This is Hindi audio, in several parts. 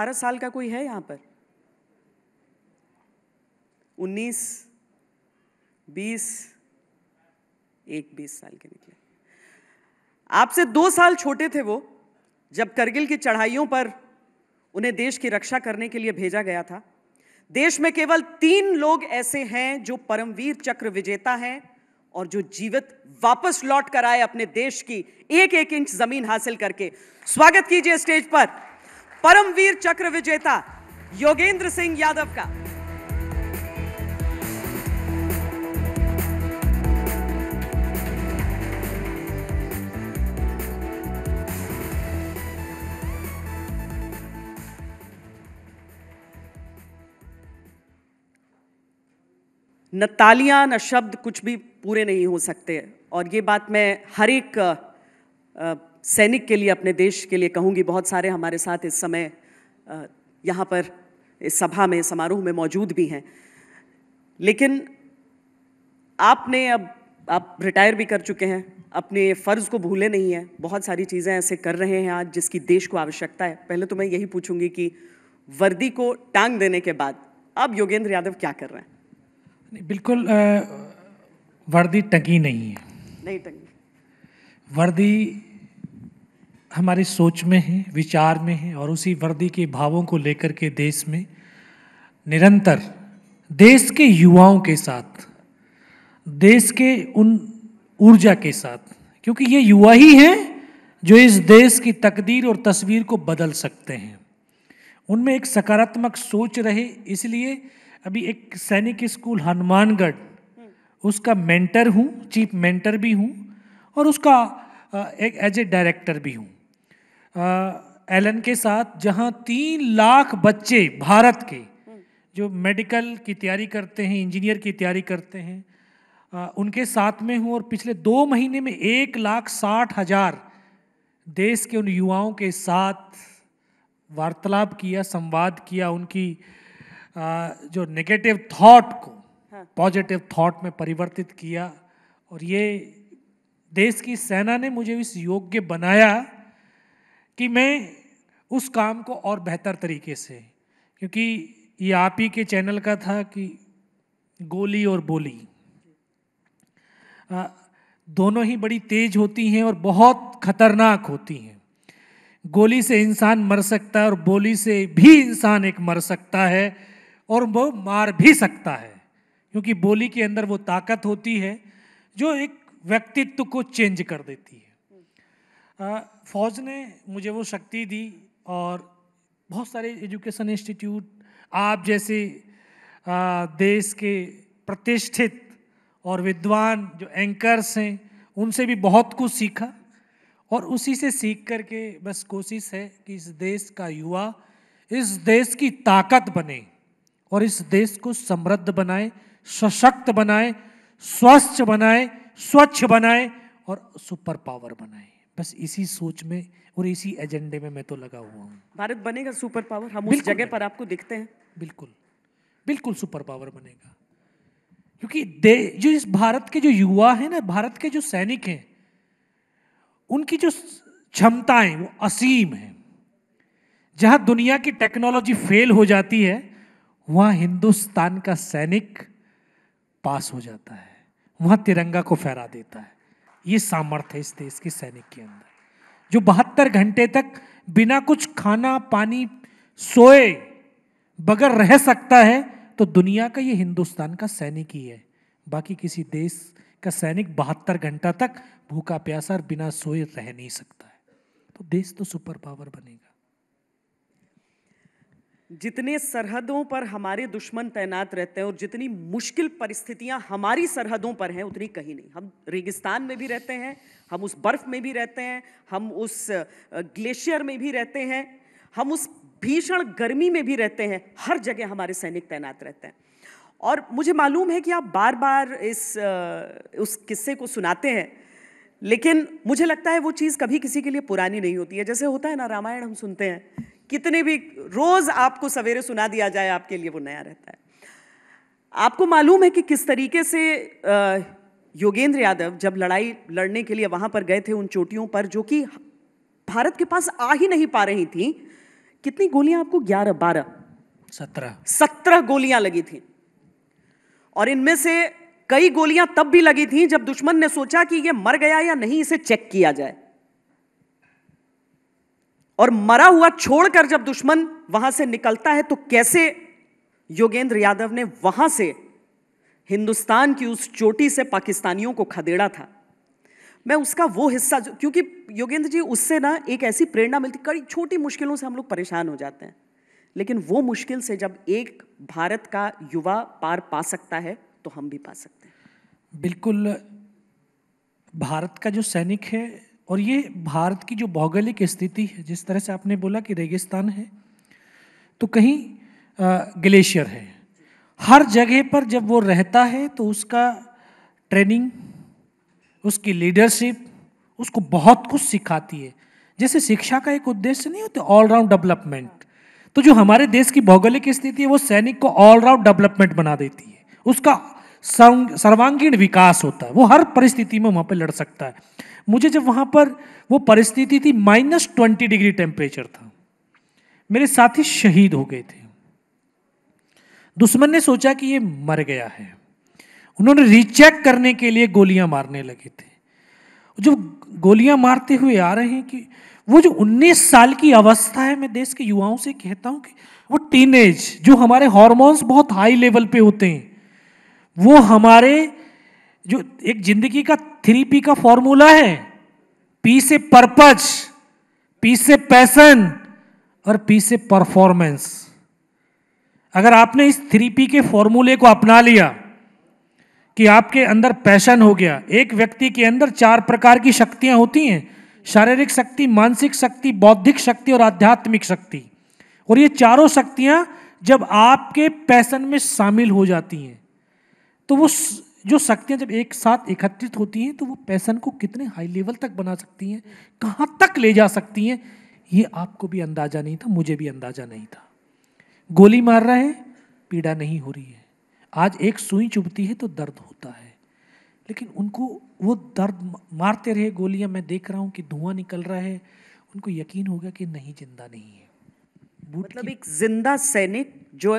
अठारह साल का कोई है यहाँ पर उन्नीस बीस एक बीस साल के निकले आपसे दो साल छोटे थे वो जब करगिल की चढ़ाइयों पर उन्हें देश की रक्षा करने के लिए भेजा गया था देश में केवल तीन लोग ऐसे हैं जो परमवीर चक्र विजेता हैं और जो जीवित वापस लौट कर आए अपने देश की एक एक इंच जमीन हासिल करके स्वागत कीजिए स्टेज पर परमवीर चक्र विजेता योगेंद्र सिंह यादव का न तालियां न शब्द कुछ भी पूरे नहीं हो सकते और ये बात मैं हर एक सैनिक के लिए अपने देश के लिए कहूँगी बहुत सारे हमारे साथ इस समय यहाँ पर इस सभा में समारोह में मौजूद भी हैं लेकिन आपने अब आप रिटायर भी कर चुके हैं अपने फ़र्ज़ को भूले नहीं हैं बहुत सारी चीज़ें ऐसे कर रहे हैं आज जिसकी देश को आवश्यकता है पहले तो मैं यही पूछूंगी कि वर्दी को टांग देने के बाद अब योगेंद्र यादव क्या कर रहे हैं बिल्कुल वर्दी टंगी नहीं है नहीं टंगी वर्दी हमारी सोच में है विचार में है और उसी वर्दी के भावों को लेकर के देश में निरंतर देश के युवाओं के साथ देश के उन ऊर्जा के साथ क्योंकि ये युवा ही हैं जो इस देश की तकदीर और तस्वीर को बदल सकते हैं उनमें एक सकारात्मक सोच रहे इसलिए अभी एक सैनिक स्कूल हनुमानगढ़ उसका मेंटर हूँ चीफ मेंटर भी हूँ और उसका एक एज ए डायरेक्टर भी हूँ एलन के साथ जहां तीन लाख बच्चे भारत के जो मेडिकल की तैयारी करते हैं इंजीनियर की तैयारी करते हैं आ, उनके साथ में हूँ और पिछले दो महीने में एक लाख साठ हजार देश के उन युवाओं के साथ वार्तालाप किया संवाद किया उनकी आ, जो नेगेटिव थॉट को पॉजिटिव हाँ। थॉट में परिवर्तित किया और ये देश की सेना ने मुझे इस योग्य बनाया कि मैं उस काम को और बेहतर तरीके से क्योंकि ये आप ही के चैनल का था कि गोली और बोली आ, दोनों ही बड़ी तेज होती हैं और बहुत खतरनाक होती हैं गोली से इंसान मर सकता है और बोली से भी इंसान एक मर सकता है और वो मार भी सकता है क्योंकि बोली के अंदर वो ताकत होती है जो एक व्यक्तित्व को चेंज कर देती है फ़ौज ने मुझे वो शक्ति दी और बहुत सारे एजुकेशन इंस्टीट्यूट आप जैसे आ, देश के प्रतिष्ठित और विद्वान जो एंकर्स हैं उनसे भी बहुत कुछ सीखा और उसी से सीख कर के बस कोशिश है कि इस देश का युवा इस देश की ताकत बने और इस देश को समृद्ध बनाए सशक्त बनाए स्वस्थ बनाए स्वच्छ बनाए और सुपर पावर बनाए बस इसी सोच में और इसी एजेंडे में मैं तो लगा हुआ हूँ भारत बनेगा सुपर पावर हम उस जगह पर आपको दिखते हैं बिल्कुल बिल्कुल सुपर पावर बनेगा क्योंकि दे जो इस भारत के जो युवा हैं ना भारत के जो सैनिक हैं उनकी जो क्षमताएं वो असीम हैं जहां दुनिया की टेक्नोलॉजी फेल हो जाती है वहां हिंदुस्तान का सैनिक पास हो जाता है वहां तिरंगा को फहरा देता है ये सामर्थ्य है इस देश के सैनिक के अंदर जो बहत्तर घंटे तक बिना कुछ खाना पानी सोए बगैर रह सकता है तो दुनिया का ये हिंदुस्तान का सैनिक ही है बाकी किसी देश का सैनिक बहत्तर घंटा तक भूखा प्यासा और बिना सोए रह नहीं सकता है तो देश तो सुपर पावर बनेगा जितने सरहदों पर हमारे दुश्मन तैनात रहते हैं और जितनी मुश्किल परिस्थितियां हमारी सरहदों पर हैं उतनी कहीं नहीं हम रेगिस्तान में भी रहते हैं हम उस बर्फ में भी रहते हैं हम उस ग्लेशियर में भी रहते हैं हम उस भीषण गर्मी में भी रहते हैं हर जगह हमारे सैनिक तैनात रहते हैं और मुझे मालूम है कि आप बार बार इस उस किस्से को सुनाते हैं लेकिन मुझे लगता है वो चीज़ कभी किसी के लिए पुरानी नहीं होती है जैसे होता है ना रामायण हम सुनते हैं कितने भी रोज आपको सवेरे सुना दिया जाए आपके लिए वो नया रहता है आपको मालूम है कि किस तरीके से योगेंद्र यादव जब लड़ाई लड़ने के लिए वहां पर गए थे उन चोटियों पर जो कि भारत के पास आ ही नहीं पा रही थी कितनी गोलियां आपको ग्यारह बारह सत्रह सत्रह गोलियां लगी थी और इनमें से कई गोलियां तब भी लगी थी जब दुश्मन ने सोचा कि यह मर गया या नहीं इसे चेक किया जाए और मरा हुआ छोड़कर जब दुश्मन वहां से निकलता है तो कैसे योगेंद्र यादव ने वहां से हिंदुस्तान की उस चोटी से पाकिस्तानियों को खदेड़ा था मैं उसका वो हिस्सा क्योंकि योगेंद्र जी उससे ना एक ऐसी प्रेरणा मिलती कई छोटी मुश्किलों से हम लोग परेशान हो जाते हैं लेकिन वो मुश्किल से जब एक भारत का युवा पार पा सकता है तो हम भी पा सकते हैं बिल्कुल भारत का जो सैनिक है और ये भारत की जो भौगोलिक स्थिति है जिस तरह से आपने बोला कि रेगिस्तान है तो कहीं ग्लेशियर है हर जगह पर जब वो रहता है तो उसका ट्रेनिंग उसकी लीडरशिप उसको बहुत कुछ सिखाती है जैसे शिक्षा का एक उद्देश्य नहीं होता ऑलराउंड डेवलपमेंट तो जो हमारे देश की भौगोलिक स्थिति है वो सैनिक को ऑलराउंड डेवलपमेंट बना देती है उसका सर्वांगीण विकास होता है वो हर परिस्थिति में वहां पर लड़ सकता है मुझे जब वहां पर वो परिस्थिति थी माइनस ट्वेंटी डिग्री टेम्परेचर था मेरे साथी शहीद हो गए थे दुश्मन ने सोचा कि ये मर गया है उन्होंने रिचेक करने के लिए गोलियां मारने लगे थे जब गोलियां मारते हुए आ रहे हैं कि वो जो 19 साल की अवस्था है मैं देश के युवाओं से कहता हूँ कि वो टीनेज जो हमारे हॉर्मोन्स बहुत हाई लेवल पे होते हैं वो हमारे जो एक जिंदगी का थ्री पी का फॉर्मूला है पी से पर्पज पी से पैसन और पी से परफॉर्मेंस अगर आपने इस थ्री पी के फॉर्मूले को अपना लिया कि आपके अंदर पैशन हो गया एक व्यक्ति के अंदर चार प्रकार की शक्तियां होती हैं शारीरिक शक्ति मानसिक शक्ति बौद्धिक शक्ति और आध्यात्मिक शक्ति और ये चारों शक्तियां जब आपके पैसन में शामिल हो जाती हैं तो वो जो शक्तियाँ जब एक साथ एकत्रित होती हैं तो वो पैसन को कितने हाई लेवल तक बना सकती हैं कहाँ तक ले जा सकती हैं ये आपको भी अंदाज़ा नहीं था मुझे भी अंदाज़ा नहीं था गोली मार रहा है पीड़ा नहीं हो रही है आज एक सुई चुभती है तो दर्द होता है लेकिन उनको वो दर्द मारते रहे गोलियां मैं देख रहा हूँ कि धुआं निकल रहा है उनको यकीन हो गया कि नहीं जिंदा नहीं है मतलब एक जिंदा सैनिक जो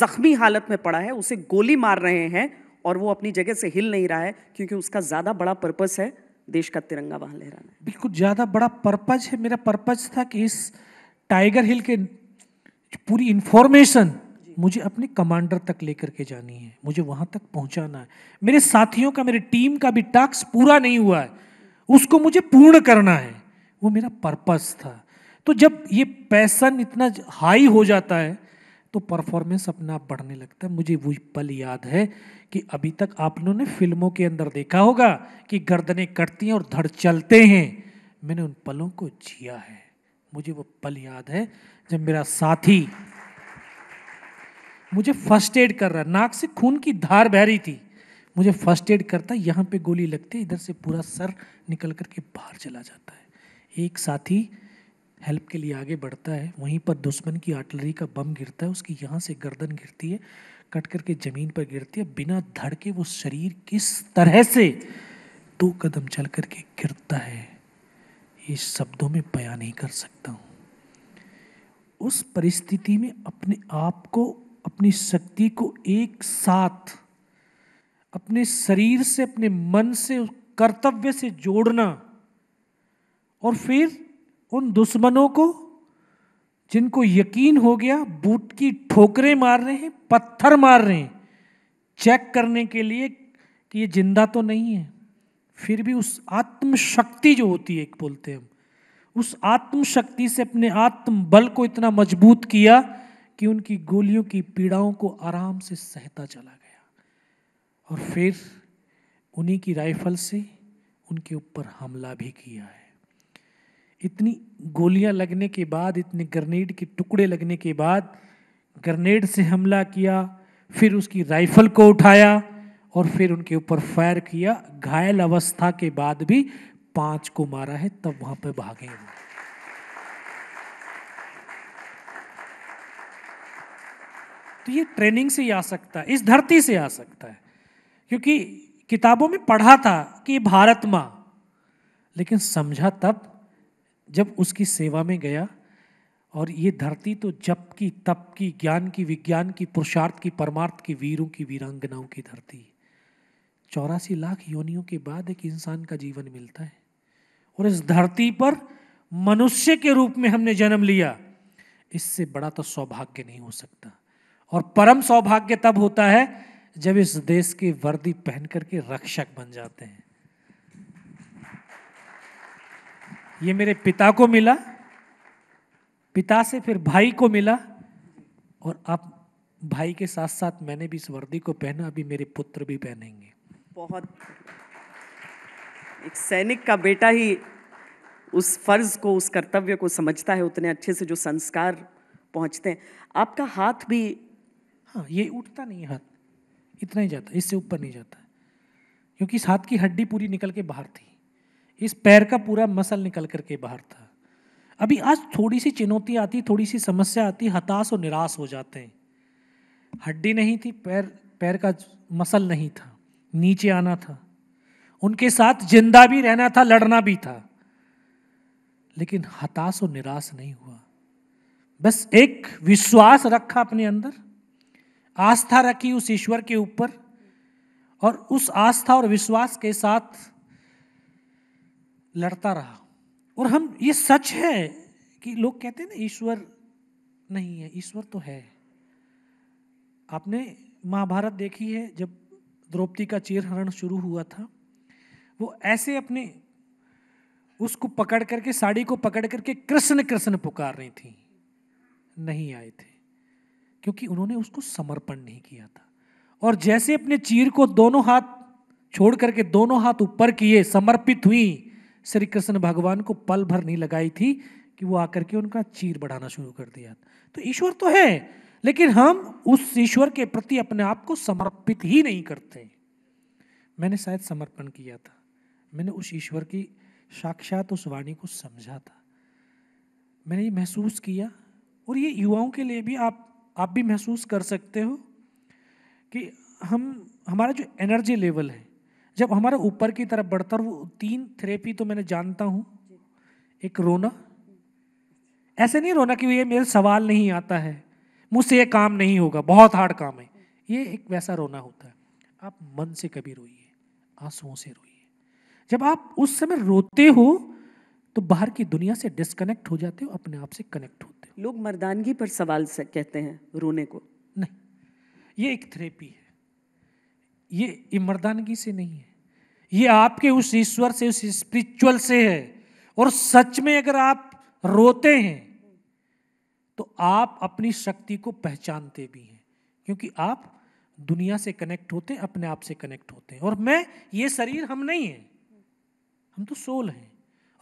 जख्मी हालत में पड़ा है उसे गोली मार रहे हैं और वो अपनी जगह से हिल नहीं रहा है क्योंकि उसका ज़्यादा बड़ा पर्पज है देश का तिरंगा वहां लहराना बिल्कुल ज़्यादा बड़ा पर्पज है मेरा पर्पज था कि इस टाइगर हिल के पूरी इंफॉर्मेशन मुझे अपने कमांडर तक लेकर के जानी है मुझे वहां तक पहुंचाना है मेरे साथियों का मेरे टीम का भी टास्क पूरा नहीं हुआ है उसको मुझे पूर्ण करना है वो मेरा पर्पस था तो जब ये पैसन इतना हाई हो जाता है तो परफॉर्मेंस अपना आप बढ़ने लगता है मुझे वो पल याद है कि अभी तक आप लोगों ने फिल्मों के अंदर देखा होगा कि गर्दनें कटती हैं और धड़ चलते हैं मैंने उन पलों को जिया है मुझे वो पल याद है जब मेरा साथी मुझे फर्स्ट एड कर रहा नाक से खून की धार बह रही थी मुझे फर्स्ट एड करता यहाँ पे गोली लगती है इधर से पूरा सर निकल करके बाहर चला जाता है एक साथी हेल्प के लिए आगे बढ़ता है वहीं पर दुश्मन की आर्टलरी का बम गिरता है उसकी यहाँ से गर्दन गिरती है कट करके ज़मीन पर गिरती है बिना धड़ के वो शरीर किस तरह से दो कदम चल करके गिरता है ये शब्दों में बयान नहीं कर सकता हूँ उस परिस्थिति में अपने आप को अपनी शक्ति को एक साथ अपने शरीर से अपने मन से कर्तव्य से जोड़ना और फिर उन दुश्मनों को जिनको यकीन हो गया बूट की ठोकरें मार रहे हैं पत्थर मार रहे हैं चेक करने के लिए कि ये जिंदा तो नहीं है फिर भी उस आत्मशक्ति जो होती है एक बोलते हम उस आत्मशक्ति से अपने आत्म बल को इतना मजबूत किया कि उनकी गोलियों की पीड़ाओं को आराम से सहता चला गया और फिर उन्हीं की राइफल से उनके ऊपर हमला भी किया है इतनी गोलियां लगने के बाद इतने ग्रनेड के टुकड़े लगने के बाद ग्रनेड से हमला किया फिर उसकी राइफल को उठाया और फिर उनके ऊपर फायर किया घायल अवस्था के बाद भी पांच को मारा है तब वहां पर भागे तो ये ट्रेनिंग से ही आ सकता है इस धरती से आ सकता है क्योंकि किताबों में पढ़ा था कि भारत माँ लेकिन समझा तब जब उसकी सेवा में गया और ये धरती तो जप की तप की ज्ञान की विज्ञान की पुरुषार्थ की परमार्थ की वीरों की वीरांगनाओं की धरती चौरासी लाख योनियों के बाद एक इंसान का जीवन मिलता है और इस धरती पर मनुष्य के रूप में हमने जन्म लिया इससे बड़ा तो सौभाग्य नहीं हो सकता और परम सौभाग्य तब होता है जब इस देश के वर्दी पहन करके रक्षक बन जाते हैं ये मेरे पिता को मिला पिता से फिर भाई को मिला और आप भाई के साथ साथ मैंने भी इस वर्दी को पहना अभी मेरे पुत्र भी पहनेंगे बहुत एक सैनिक का बेटा ही उस फर्ज को उस कर्तव्य को समझता है उतने अच्छे से जो संस्कार पहुंचते हैं आपका हाथ भी हाँ ये उठता नहीं हाथ इतना ही जाता इससे ऊपर नहीं जाता क्योंकि इस हाथ की हड्डी पूरी निकल के बाहर थी इस पैर का पूरा मसल निकल करके बाहर था अभी आज थोड़ी सी चुनौती आती थोड़ी सी समस्या आती हताश और निराश हो जाते हैं हड्डी नहीं थी पैर पैर का मसल नहीं था नीचे आना था उनके साथ जिंदा भी रहना था लड़ना भी था लेकिन हताश और निराश नहीं हुआ बस एक विश्वास रखा अपने अंदर आस्था रखी उस ईश्वर के ऊपर और उस आस्था और विश्वास के साथ लड़ता रहा और हम ये सच है कि लोग कहते हैं ना ईश्वर नहीं है ईश्वर तो है आपने महाभारत देखी है जब द्रौपदी का चीर हरण शुरू हुआ था वो ऐसे अपने उसको पकड़ करके साड़ी को पकड़ करके कृष्ण कृष्ण पुकार रही थी नहीं आए थे क्योंकि उन्होंने उसको समर्पण नहीं किया था और जैसे अपने चीर को दोनों हाथ छोड़ करके दोनों हाथ ऊपर किए समर्पित हुई श्री कृष्ण भगवान को पल भर नहीं लगाई थी कि वो आकर के उनका चीर बढ़ाना शुरू कर दिया तो ईश्वर तो है लेकिन हम उस ईश्वर के प्रति अपने आप को समर्पित ही नहीं करते मैंने शायद समर्पण किया था मैंने उस ईश्वर की साक्षात उस वाणी को समझा था मैंने ये महसूस किया और ये युवाओं के लिए भी आप आप भी महसूस कर सकते हो कि हम हमारा जो एनर्जी लेवल है जब हमारा ऊपर की तरफ बढ़ता और वो तीन थेरेपी तो मैंने जानता हूँ एक रोना ऐसे नहीं रोना कि ये मेरे सवाल नहीं आता है मुझसे ये काम नहीं होगा बहुत हार्ड काम है ये एक वैसा रोना होता है आप मन से कभी रोइए आंसुओं से रोइए जब आप उस समय रोते हो तो बाहर की दुनिया से डिस्कनेक्ट हो जाते हो अपने आप से कनेक्ट होते हो लोग मर्दानगी पर सवाल से कहते हैं रोने को नहीं ये एक थेरेपी है ये इमरदानगी से नहीं है ये आपके उस ईश्वर से उस स्पिरिचुअल से है और सच में अगर आप रोते हैं तो आप अपनी शक्ति को पहचानते भी हैं क्योंकि आप दुनिया से कनेक्ट होते हैं अपने आप से कनेक्ट होते हैं और मैं ये शरीर हम नहीं हैं हम तो सोल हैं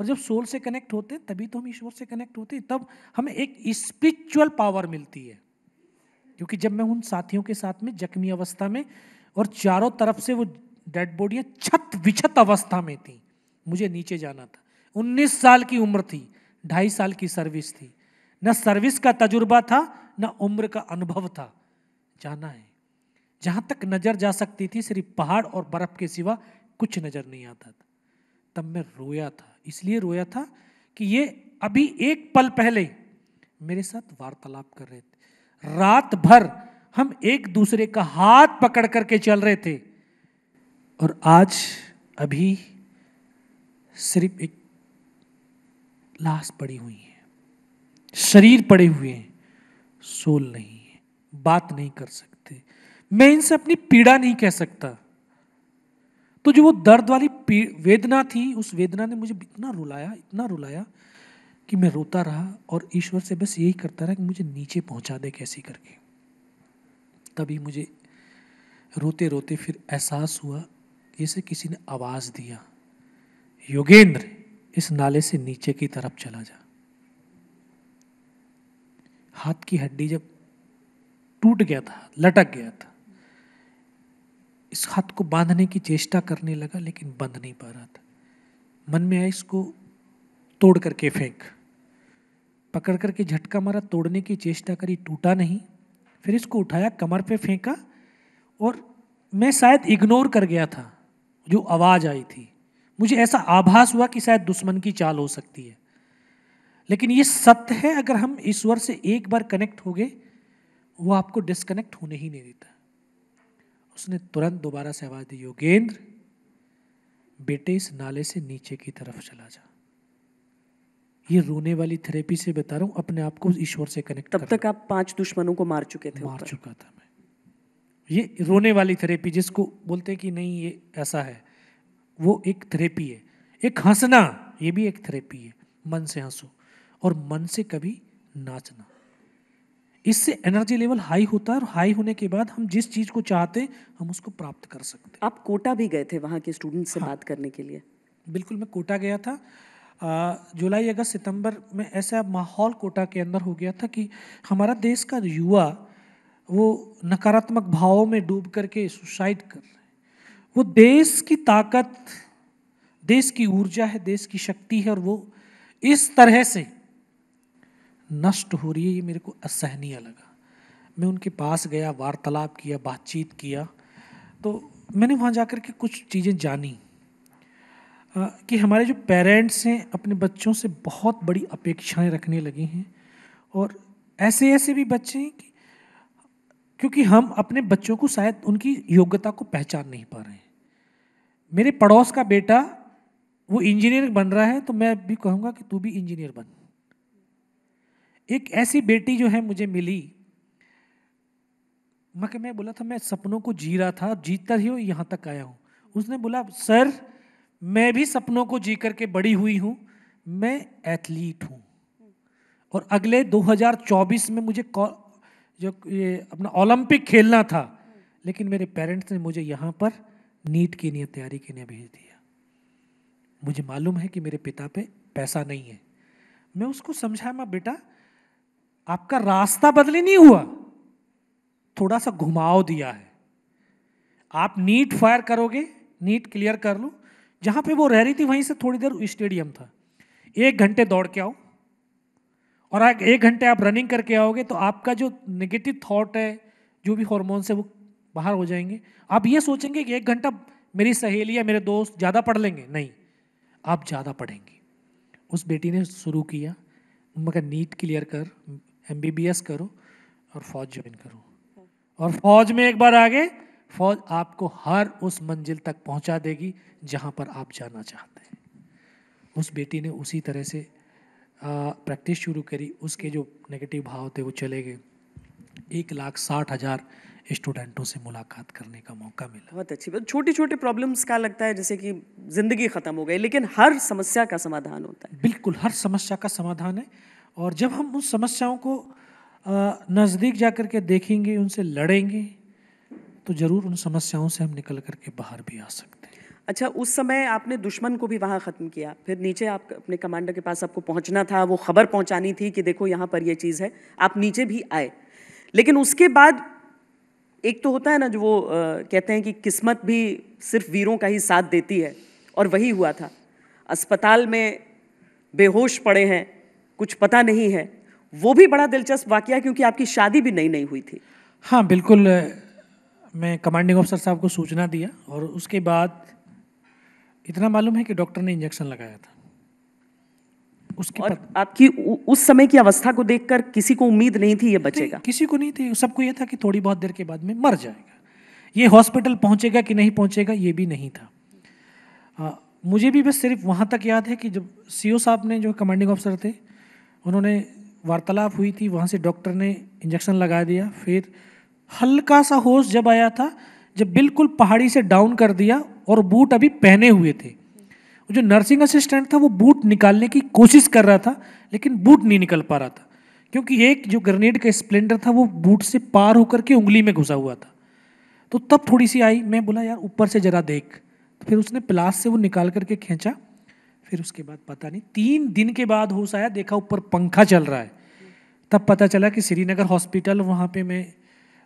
और जब सोल से कनेक्ट होते हैं तभी तो हम ईश्वर से कनेक्ट होते हैं तब हमें एक स्पिरिचुअल पावर मिलती है क्योंकि जब मैं उन साथियों के साथ में जख्मी अवस्था में और चारों तरफ से वो डेड बॉडियाँ छत विछत अवस्था में थी मुझे नीचे जाना था उन्नीस साल की उम्र थी ढाई साल की सर्विस थी न सर्विस का तजुर्बा था न उम्र का अनुभव था जाना है जहां तक नज़र जा सकती थी सिर्फ पहाड़ और बर्फ़ के सिवा कुछ नज़र नहीं आता था तब मैं रोया था इसलिए रोया था कि ये अभी एक पल पहले मेरे साथ वार्तालाप कर रहे थे रात भर हम एक दूसरे का हाथ पकड़ करके चल रहे थे और आज अभी सिर्फ एक लाश पड़ी हुई है शरीर पड़े हुए हैं सोल नहीं है बात नहीं कर सकते मैं इनसे अपनी पीड़ा नहीं कह सकता तो जो वो दर्द वाली वेदना थी उस वेदना ने मुझे इतना रुलाया इतना रुलाया कि मैं रोता रहा और ईश्वर से बस यही करता रहा कि मुझे नीचे पहुंचा दे कैसे करके तभी मुझे रोते रोते फिर एहसास हुआ जैसे किसी ने आवाज़ दिया योगेंद्र इस नाले से नीचे की तरफ चला जा हाथ की हड्डी जब टूट गया था लटक गया था इस हाथ को बांधने की चेष्टा करने लगा लेकिन बंध नहीं पा रहा था मन में आया इसको तोड़ करके फेंक पकड़ करके झटका मारा तोड़ने की चेष्टा करी टूटा नहीं फिर इसको उठाया कमर पे फेंका और मैं शायद इग्नोर कर गया था जो आवाज़ आई थी मुझे ऐसा आभास हुआ कि शायद दुश्मन की चाल हो सकती है लेकिन ये सत्य है अगर हम ईश्वर से एक बार कनेक्ट हो गए वो आपको डिस्कनेक्ट होने ही नहीं देता उसने तुरंत दोबारा से आवाज़ दी योगेंद्र बेटे इस नाले से नीचे की तरफ चला जा ये रोने वाली थेरेपी से बता रहा हूँ अपने आप को ईश्वर से कनेक्ट तब तक आप पांच दुश्मनों को मार चुके थे मार चुका था मैं ये रोने वाली थेरेपी जिसको बोलते हैं कि नहीं ये ऐसा है वो एक थेरेपी है एक हंसना ये भी एक थेरेपी है मन से हंसो और मन से कभी नाचना इससे एनर्जी लेवल हाई होता है और हाई होने के बाद हम जिस चीज को चाहते हैं हम उसको प्राप्त कर सकते हैं आप कोटा भी गए थे वहां के स्टूडेंट से हाँ, बात करने के लिए बिल्कुल मैं कोटा गया था जुलाई अगस्त सितंबर में ऐसा माहौल कोटा के अंदर हो गया था कि हमारा देश का युवा वो नकारात्मक भावों में डूब करके सुसाइड कर रहे वो देश की ताकत देश की ऊर्जा है देश की शक्ति है और वो इस तरह से नष्ट हो रही है ये मेरे को असहनीय लगा मैं उनके पास गया वार्तालाप किया बातचीत किया तो मैंने वहाँ जाकर के कुछ चीज़ें जानी हाँ, कि हमारे जो पेरेंट्स हैं अपने बच्चों से बहुत बड़ी अपेक्षाएं रखने लगे हैं और ऐसे ऐसे भी बच्चे हैं कि क्योंकि हम अपने बच्चों को शायद उनकी योग्यता को पहचान नहीं पा रहे हैं मेरे पड़ोस का बेटा वो इंजीनियर बन रहा है तो मैं भी कहूँगा कि तू भी इंजीनियर बन एक ऐसी बेटी जो है मुझे मिली मैं मैं बोला था मैं सपनों को जी रहा था जीतता ही यहाँ तक आया हूँ उसने बोला सर मैं भी सपनों को जी करके बड़ी हुई हूं मैं एथलीट हूं और अगले 2024 में मुझे जो ये अपना ओलंपिक खेलना था लेकिन मेरे पेरेंट्स ने मुझे यहाँ पर नीट के लिए तैयारी के लिए भेज दिया मुझे मालूम है कि मेरे पिता पे पैसा नहीं है मैं उसको समझाया मैं बेटा आपका रास्ता बदले नहीं हुआ थोड़ा सा घुमाव दिया है आप नीट फायर करोगे नीट क्लियर कर लो जहाँ पे वो रह रही थी वहीं से थोड़ी देर स्टेडियम था एक घंटे दौड़ के आओ और आ, एक घंटे आप रनिंग करके आओगे तो आपका जो नेगेटिव थॉट है जो भी हॉर्मोन्स है वो बाहर हो जाएंगे आप ये सोचेंगे कि एक घंटा मेरी सहेली या मेरे दोस्त ज़्यादा पढ़ लेंगे नहीं आप ज़्यादा पढ़ेंगे उस बेटी ने शुरू किया मगर नीट क्लियर कर एम करो और फौज ज्वाइन करो और फौज में एक बार आगे फौज आपको हर उस मंजिल तक पहुंचा देगी जहां पर आप जाना चाहते हैं उस बेटी ने उसी तरह से प्रैक्टिस शुरू करी उसके जो नेगेटिव भाव थे वो चले गए एक लाख साठ हज़ार स्टूडेंटों से मुलाकात करने का मौका मिला बहुत अच्छी बात छोटे छोटे प्रॉब्लम्स का लगता है जैसे कि ज़िंदगी ख़त्म हो गई लेकिन हर समस्या का समाधान होता है बिल्कुल हर समस्या का समाधान है और जब हम उन समस्याओं को नज़दीक जा कर के देखेंगे उनसे लड़ेंगे तो ज़रूर उन समस्याओं से हम निकल करके बाहर भी आ सकते हैं अच्छा उस समय आपने दुश्मन को भी वहाँ ख़त्म किया फिर नीचे आप अपने कमांडर के पास आपको पहुँचना था वो खबर पहुँचानी थी कि देखो यहाँ पर ये चीज़ है आप नीचे भी आए लेकिन उसके बाद एक तो होता है ना जो वो आ, कहते हैं कि किस्मत भी सिर्फ वीरों का ही साथ देती है और वही हुआ था अस्पताल में बेहोश पड़े हैं कुछ पता नहीं है वो भी बड़ा दिलचस्प वाक्य क्योंकि आपकी शादी भी नई नई हुई थी हाँ बिल्कुल मैं कमांडिंग ऑफिसर साहब को सूचना दिया और उसके बाद इतना मालूम है कि डॉक्टर ने इंजेक्शन लगाया था उसके और पत... आपकी उस समय की अवस्था को देखकर किसी को उम्मीद नहीं थी ये बचेगा किसी को नहीं थी सबको ये था कि थोड़ी बहुत देर के बाद में मर जाएगा ये हॉस्पिटल पहुंचेगा कि नहीं पहुंचेगा ये भी नहीं था आ, मुझे भी बस सिर्फ वहाँ तक याद है कि जब सी साहब ने जो कमांडिंग ऑफिसर थे उन्होंने वार्तालाप हुई थी वहाँ से डॉक्टर ने इंजेक्शन लगा दिया फिर हल्का सा होश जब आया था जब बिल्कुल पहाड़ी से डाउन कर दिया और बूट अभी पहने हुए थे जो नर्सिंग असिस्टेंट था वो बूट निकालने की कोशिश कर रहा था लेकिन बूट नहीं निकल पा रहा था क्योंकि एक जो ग्रेनेड का स्प्लेंडर था वो बूट से पार होकर के उंगली में घुसा हुआ था तो तब थोड़ी सी आई मैं बोला यार ऊपर से ज़रा देख तो फिर उसने प्लास से वो निकाल करके खींचा फिर उसके बाद पता नहीं तीन दिन के बाद होश आया देखा ऊपर पंखा चल रहा है तब पता चला कि श्रीनगर हॉस्पिटल वहाँ पे मैं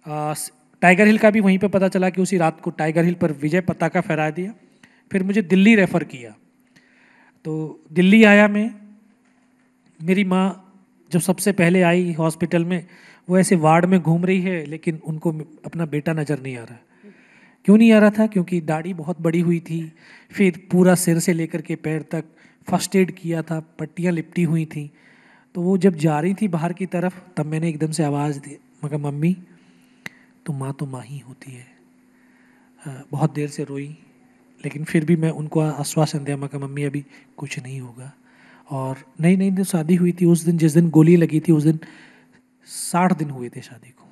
टाइगर हिल का भी वहीं पे पता चला कि उसी रात को टाइगर हिल पर विजय पताका फहरा दिया फिर मुझे दिल्ली रेफ़र किया तो दिल्ली आया मैं मेरी माँ जब सबसे पहले आई हॉस्पिटल में वो ऐसे वार्ड में घूम रही है लेकिन उनको अपना बेटा नज़र नहीं आ रहा क्यों नहीं आ रहा था क्योंकि दाढ़ी बहुत बड़ी हुई थी फिर पूरा सिर से लेकर के पैर तक फर्स्ट एड किया था पट्टियाँ लिपटी हुई थी तो वो जब जा रही थी बाहर की तरफ तब मैंने एकदम से आवाज़ दी मगर मम्मी तो माँ तो माँ ही होती है बहुत देर से रोई लेकिन फिर भी मैं उनको आश्वासन दिया मैं मम्मी अभी कुछ नहीं होगा और नई नई दिन शादी हुई थी उस दिन जिस दिन गोली लगी थी उस दिन साठ दिन हुए थे शादी को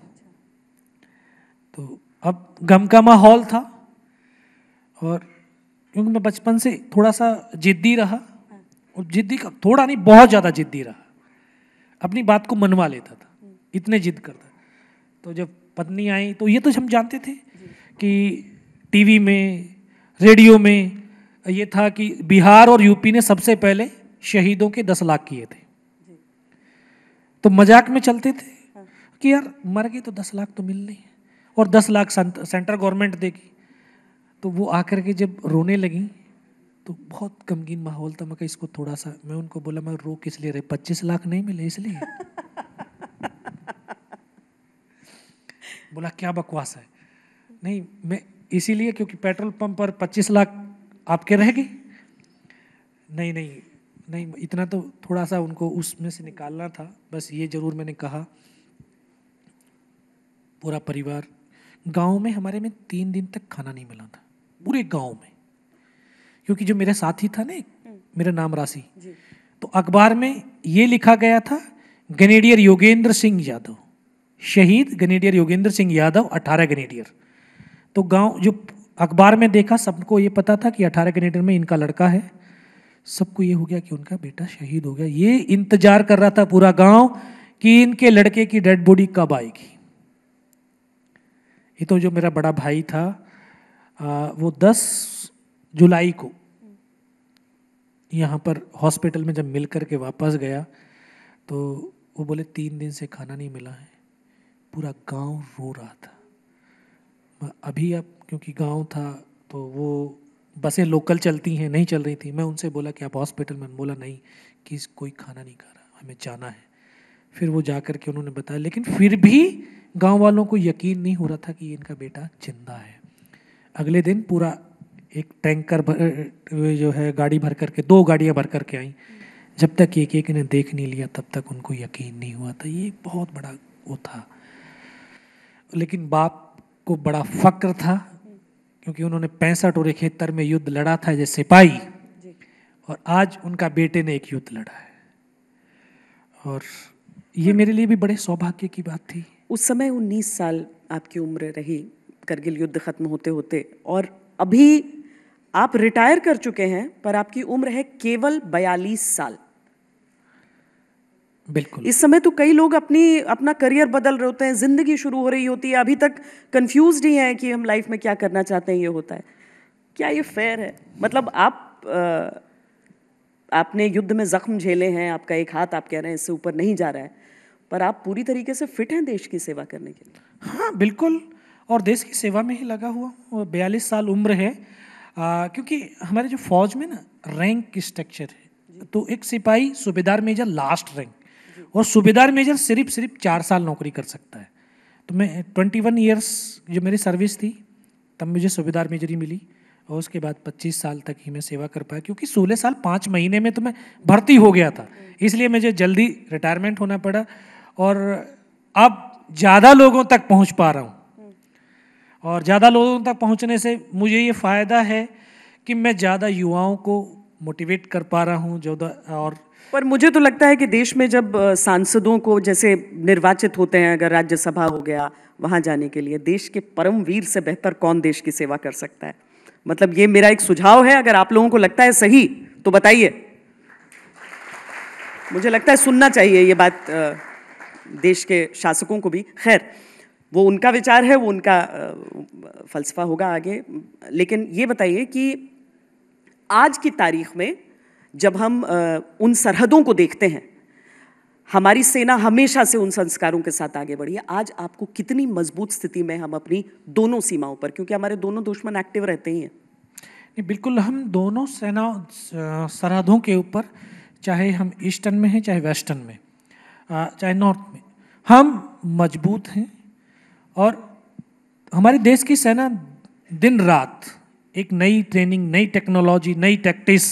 तो अब गम का माहौल था और क्योंकि मैं बचपन से थोड़ा सा जिद्दी रहा और जिद्दी का थोड़ा नहीं बहुत ज़्यादा जिद्दी रहा अपनी बात को मनवा लेता था इतने जिद करता तो जब पत्नी आई तो ये तो हम जानते थे कि टीवी में रेडियो में ये था कि बिहार और यूपी ने सबसे पहले शहीदों के दस लाख किए थे तो मजाक में चलते थे कि यार मर गए तो दस लाख तो मिलने नहीं और दस लाख सेंट्रल गवर्नमेंट देगी तो वो आकर के जब रोने लगी तो बहुत गमगीन माहौल था मैं इसको थोड़ा सा मैं उनको बोला मैं रो किस लिए रहे पच्चीस लाख नहीं मिले इसलिए बोला क्या बकवास है नहीं मैं इसीलिए क्योंकि पेट्रोल पंप पर 25 लाख आपके रहेगी नहीं नहीं नहीं इतना तो थोड़ा सा उनको उसमें से निकालना था बस ये ज़रूर मैंने कहा पूरा परिवार गांव में हमारे में तीन दिन तक खाना नहीं मिला था पूरे गांव में क्योंकि जो मेरा साथी था ना हम्म। मेरा नाम राशि तो अखबार में ये लिखा गया था ग्रेनेडियर योगेंद्र सिंह यादव शहीद ग्रेनेडियर योगेंद्र सिंह यादव अठारह ग्रेनेडियर तो गांव जो अखबार में देखा सबको ये पता था कि अठारह ग्रेनेडियर में इनका लड़का है सबको ये हो गया कि उनका बेटा शहीद हो गया ये इंतजार कर रहा था पूरा गांव कि इनके लड़के की डेड बॉडी कब आएगी ये तो जो मेरा बड़ा भाई था आ, वो दस जुलाई को यहाँ पर हॉस्पिटल में जब मिल करके वापस गया तो वो बोले तीन दिन से खाना नहीं मिला है पूरा गांव रो रहा था अभी अब क्योंकि गांव था तो वो बसें लोकल चलती हैं नहीं चल रही थी मैं उनसे बोला कि आप हॉस्पिटल में बोला नहीं कि कोई खाना नहीं खा रहा हमें जाना है फिर वो जा के उन्होंने बताया लेकिन फिर भी गांव वालों को यकीन नहीं हो रहा था कि इनका बेटा जिंदा है अगले दिन पूरा एक टैंकर जो है गाड़ी भर करके दो गाड़ियाँ भर करके आई जब तक एक एक ने देख नहीं लिया तब तक उनको यकीन नहीं हुआ था ये बहुत बड़ा वो था लेकिन बाप को बड़ा फक्र था क्योंकि उन्होंने पैंसठ और इकहत्तर में युद्ध लड़ा था जैसे सिपाही और आज उनका बेटे ने एक युद्ध लड़ा है और ये मेरे लिए भी बड़े सौभाग्य की बात थी उस समय उन्नीस साल आपकी उम्र रही करगिल युद्ध खत्म होते होते और अभी आप रिटायर कर चुके हैं पर आपकी उम्र है केवल बयालीस साल बिल्कुल इस समय तो कई लोग अपनी अपना करियर बदल रहे होते हैं जिंदगी शुरू हो रही होती है अभी तक कंफ्यूज ही हैं कि हम लाइफ में क्या करना चाहते हैं ये होता है क्या ये फेयर है मतलब आप आ, आपने युद्ध में जख्म झेले हैं आपका एक हाथ आप कह रहे हैं इससे ऊपर नहीं जा रहा है पर आप पूरी तरीके से फिट हैं देश की सेवा करने के लिए हाँ बिल्कुल और देश की सेवा में ही लगा हुआ बयालीस साल उम्र है आ, क्योंकि हमारे जो फौज में ना रैंक की स्ट्रक्चर है तो एक सिपाही सूबेदार मेजर लास्ट रैंक और सूबेदार मेजर सिर्फ सिर्फ चार साल नौकरी कर सकता है तो मैं ट्वेंटी वन ईयर्स जो मेरी सर्विस थी तब मुझे सूबेदार मेजरी मिली और उसके बाद पच्चीस साल तक ही मैं सेवा कर पाया क्योंकि सोलह साल पाँच महीने में तो मैं भर्ती हो गया था इसलिए मुझे जल्दी रिटायरमेंट होना पड़ा और अब ज़्यादा लोगों तक पहुँच पा रहा हूँ और ज़्यादा लोगों तक पहुँचने से मुझे ये फ़ायदा है कि मैं ज़्यादा युवाओं को मोटिवेट कर पा रहा हूँ जो और पर मुझे तो लगता है कि देश में जब सांसदों को जैसे निर्वाचित होते हैं अगर राज्यसभा हो गया वहाँ जाने के लिए देश के परमवीर से बेहतर कौन देश की सेवा कर सकता है मतलब ये मेरा एक सुझाव है अगर आप लोगों को लगता है सही तो बताइए मुझे लगता है सुनना चाहिए ये बात देश के शासकों को भी खैर वो उनका विचार है वो उनका फलसफा होगा आगे लेकिन ये बताइए कि आज की तारीख में जब हम उन सरहदों को देखते हैं हमारी सेना हमेशा से उन संस्कारों के साथ आगे बढ़ी है आज आपको कितनी मजबूत स्थिति में हम अपनी दोनों सीमाओं पर क्योंकि हमारे दोनों दुश्मन एक्टिव रहते ही हैं नहीं बिल्कुल हम दोनों सेना सरहदों के ऊपर चाहे हम ईस्टर्न में हैं चाहे वेस्टर्न में चाहे नॉर्थ में हम मजबूत हैं और हमारे देश की सेना दिन रात एक नई ट्रेनिंग नई टेक्नोलॉजी नई टैक्टिस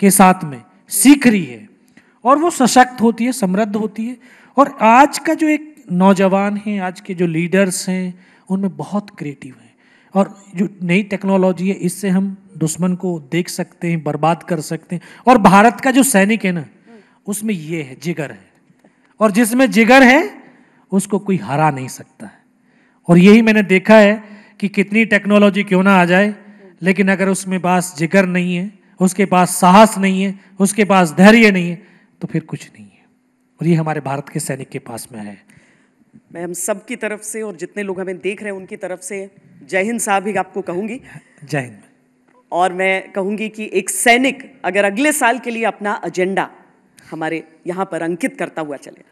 के साथ में सीख रही है और वो सशक्त होती है समृद्ध होती है और आज का जो एक नौजवान है आज के जो लीडर्स हैं उनमें बहुत क्रिएटिव हैं और जो नई टेक्नोलॉजी है इससे हम दुश्मन को देख सकते हैं बर्बाद कर सकते हैं और भारत का जो सैनिक है ना उसमें ये है जिगर है और जिसमें जिगर है उसको कोई हरा नहीं सकता है और यही मैंने देखा है कि कितनी टेक्नोलॉजी क्यों ना आ जाए लेकिन अगर उसमें पास जिगर नहीं है उसके पास साहस नहीं है उसके पास धैर्य नहीं है तो फिर कुछ नहीं है और ये हमारे भारत के सैनिक के पास में है मैं हम सब की तरफ से और जितने लोग हमें देख रहे हैं उनकी तरफ से जय हिंद साहब ही आपको कहूंगी जय हिंद और मैं कहूँगी कि एक सैनिक अगर अगले साल के लिए अपना एजेंडा हमारे यहाँ पर अंकित करता हुआ चले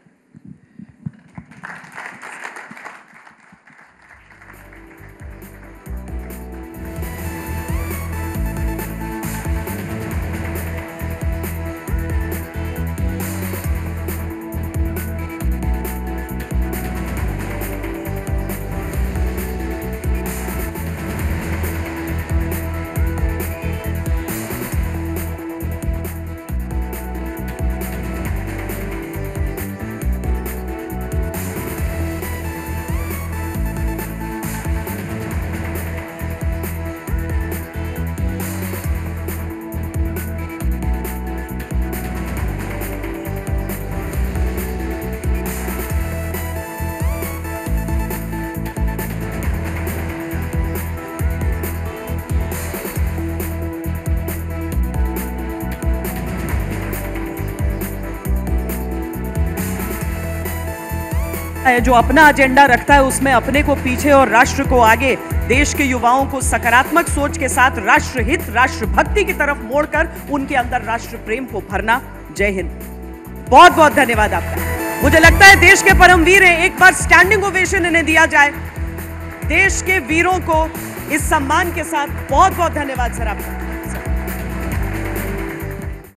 है जो अपना एजेंडा रखता है उसमें अपने को पीछे और राष्ट्र को आगे देश के युवाओं को सकारात्मक सोच के साथ राष्ट्रहित राष्ट्र भक्ति की तरफ मोड़कर उनके अंदर राष्ट्र प्रेम को भरना जय हिंद बहुत बहुत धन्यवाद आपका मुझे लगता है देश के परमवीर हैं एक बार स्टैंडिंग ओवेशन इन्हें दिया जाए देश के वीरों को इस सम्मान के साथ बहुत बहुत धन्यवाद सर आपका